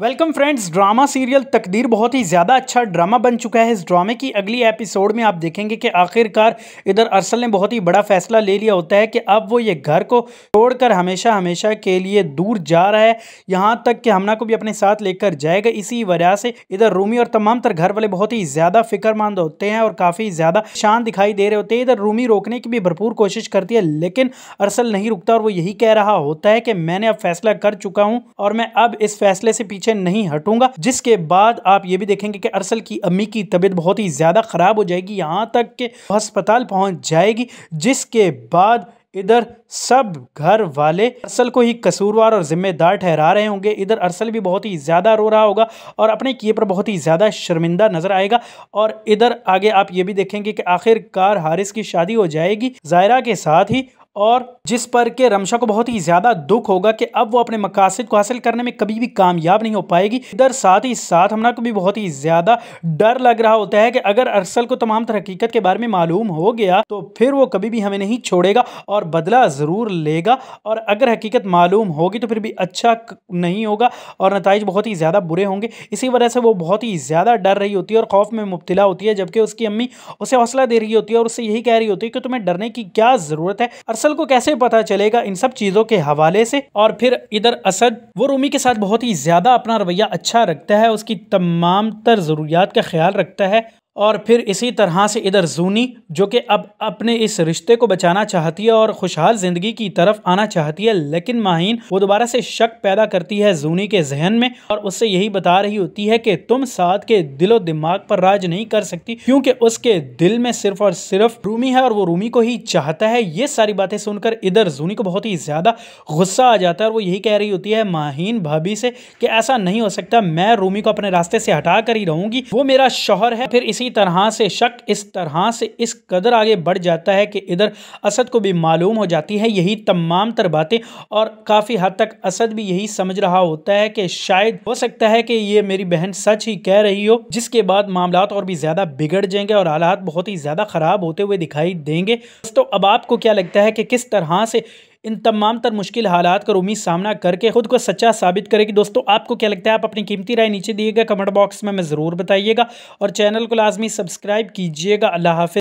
welcome friends drama serial तकदीर बहुत ही ज़्यादा अच्छा ड्रामा बन चुका है इस ड्रामे की अगली एपिसोड में आप देखेंगे कि आखिरकार इधर अरसल ने बहुत ही बड़ा फैसला ले लिया होता है कि अब वो ये घर को छोड़कर हमेशा हमेशा के लिए दूर जा रहा है यहाँ तक कि हमना को भी अपने साथ लेकर जाएगा इसी वजह से इधर रूमी और तमाम तर घर वाले बहुत ही ज़्यादा फिक्रमंद होते हैं और काफ़ी ज़्यादा शान दिखाई दे रहे होते हैं इधर रूमी रोकने की भी भरपूर कोशिश करती है लेकिन अरसल नहीं रुकता और वो यही कह रहा होता है कि मैंने अब फैसला कर चुका हूँ और मैं अब इस फैसले से पीछे पीछे नहीं हटूंगा जिसके बाद आप ये भी देखेंगे कि अरसल की अम्मी की तबीयत बहुत ही ज़्यादा ख़राब हो जाएगी यहाँ तक कि अस्पताल पहुँच जाएगी जिसके बाद इधर सब घर वाले अरसल को ही कसूरवार और जिम्मेदार ठहरा रहे होंगे इधर अरसल भी बहुत ही ज़्यादा रो रहा होगा और अपने किए पर बहुत ही ज़्यादा शर्मिंदा नज़र आएगा और इधर आगे आप ये भी देखेंगे कि आखिरकार हारिस की शादी हो जाएगी जायरा के साथ ही और जिस पर के रमशा को बहुत ही ज़्यादा दुख होगा कि अब वो अपने मकासद को हासिल करने में कभी भी कामयाब नहीं हो पाएगी इधर साथ ही साथ हमना को भी बहुत ही ज़्यादा डर लग रहा होता है कि अगर अरसल को तमाम हकीकत के बारे में मालूम हो गया तो फिर वो कभी भी हमें नहीं छोड़ेगा और बदला ज़रूर लेगा और अगर हकीकत मालूम होगी तो फिर भी अच्छा नहीं होगा और नतज बहुत ही ज़्यादा बुरे होंगे इसी वजह से वो बहुत ही ज़्यादा डर रही होती है और खौफ में मुबतला होती है जबकि उसकी अम्मी उसे हौसला दे रही होती है और उससे यही कह रही होती है कि तुम्हें डरने की क्या ज़रूरत है अरसल असल को कैसे पता चलेगा इन सब चीज़ों के हवाले से और फिर इधर असद वो रूमी के साथ बहुत ही ज़्यादा अपना रवैया अच्छा रखता है उसकी तमाम तर ज़रूरियात का ख्याल रखता है और फिर इसी तरह से इधर जूनी जो कि अब अपने इस रिश्ते को बचाना चाहती है और खुशहाल ज़िंदगी की तरफ आना चाहती है लेकिन माहीन वो दोबारा से शक पैदा करती है जूनी के जहन में और उससे यही बता रही होती है कि तुम साथ के दिलो दिमाग पर राज नहीं कर सकती क्योंकि उसके दिल में सिर्फ और सिर्फ रूमी है और वो रूमी को ही चाहता है ये सारी बातें सुनकर इधर जूनी को बहुत ही ज़्यादा गुस्सा आ जाता है और वो यही कह रही होती है माहीन भाभी से कि ऐसा नहीं हो सकता मैं रूमी को अपने रास्ते से हटा कर ही रहूँगी वो मेरा शोहर है फिर इसी इसी तरह से शक इस तरह से इस कदर आगे बढ़ जाता है कि इधर असद को भी मालूम हो जाती है यही तमाम तर बातें और काफ़ी हद तक असद भी यही समझ रहा होता है कि शायद हो सकता है कि ये मेरी बहन सच ही कह रही हो जिसके बाद मामला और भी ज़्यादा बिगड़ जाएंगे और हालात बहुत ही ज़्यादा ख़राब होते हुए दिखाई देंगे तो अब आपको क्या लगता है कि किस तरह से इन तमाम तर मुश्किल हालात का उम्मीद सामना करके खुद को सच्चा साबित करेगी दोस्तों आपको क्या लगता है आप अपनी कीमती राय नीचे दिएगा कमेंट बॉक्स में मैं ज़रूर बताइएगा और चैनल को लाजमी सब्सक्राइब कीजिएगा अल्लाह हाफि